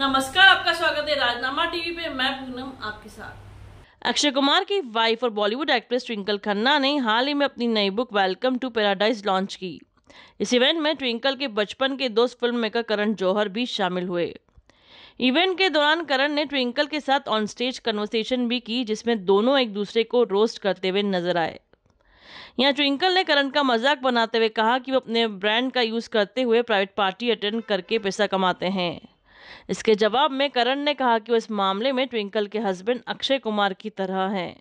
नमस्कार आपका स्वागत है राजनामा टीवी पे मैं पूनम आपके साथ अक्षय कुमार की वाइफ और बॉलीवुड एक्ट्रेस ट्विंकल खन्ना ने हाल ही में अपनी नई book welcome to paradise launch की इस इवेंट में ट्विंकल के बचपन के दोस्त फिल्म मेकर करण जौहर भी शामिल हुए इवेंट के दौरान करण ने ट्विंकल के साथ ऑन स्टेज कन्वर्सेशन भी की जिसमें दोनों एक दूसरे को रोस्ट करते हुए नजर आए यहाँ ट्विंकल ने करण का मजाक बनाते हुए कहा कि वो अपने ब्रांड का यूज़ करते हुए प्राइवेट पार्टी अटेंड करके पैसा कमाते हैं इसके जवाब में करण ने कहा कि वो इस मामले में ट्विंकल के हस्बैंड अक्षय कुमार की तरह हैं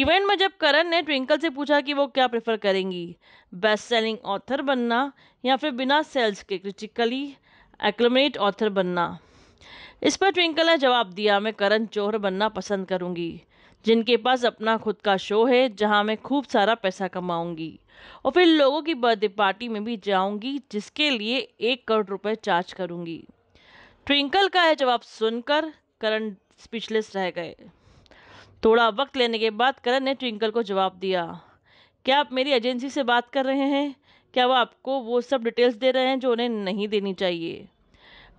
इवेंट में जब करण ने ट्विंकल से पूछा कि वो क्या प्रेफर करेंगी बेस्ट सेलिंग ऑथर बनना या फिर बिना सेल्स के क्रिटिकली एक्लमेट ऑथर बनना इस पर ट्विंकल ने जवाब दिया मैं करण जौहर बनना पसंद करूंगी जिनके पास अपना खुद का शो है जहां मैं खूब सारा पैसा कमाऊंगी और फिर लोगों की बर्थडे पार्टी में भी जाऊंगी जिसके लिए एक करोड़ रुपए चार्ज करूंगी ट्विंकल का यह जवाब सुनकर करण स्पीचलेस रह गए थोड़ा वक्त लेने के बाद करण ने ट्विंकल को जवाब दिया क्या आप मेरी एजेंसी से बात कर रहे हैं क्या वो आपको वो सब डिटेल्स दे रहे हैं जो उन्हें नहीं देनी चाहिए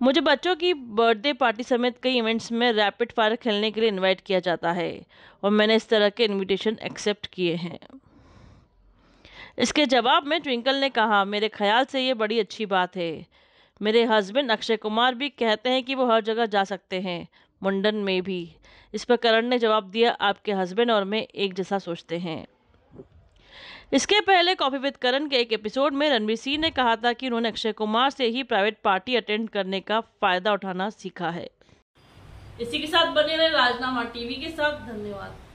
मुझे बच्चों की बर्थडे पार्टी समेत कई इवेंट्स में रैपिड फायर खेलने के लिए इनवाइट किया जाता है और मैंने इस तरह के इनविटेशन एक्सेप्ट किए हैं इसके जवाब में ट्विंकल ने कहा मेरे ख्याल से ये बड़ी अच्छी बात है मेरे हस्बैंड अक्षय कुमार भी कहते हैं कि वो हर जगह जा सकते हैं मुंडन में भी इस पर करण ने जवाब दिया आपके हस्बैंड और मैं एक जैसा सोचते हैं इसके पहले कॉफी विद करण के एक एपिसोड में रणवीर सिंह ने कहा था कि उन्होंने अक्षय कुमार से ही प्राइवेट पार्टी अटेंड करने का फायदा उठाना सीखा है इसी के साथ बने रहे राजनामा टीवी के साथ धन्यवाद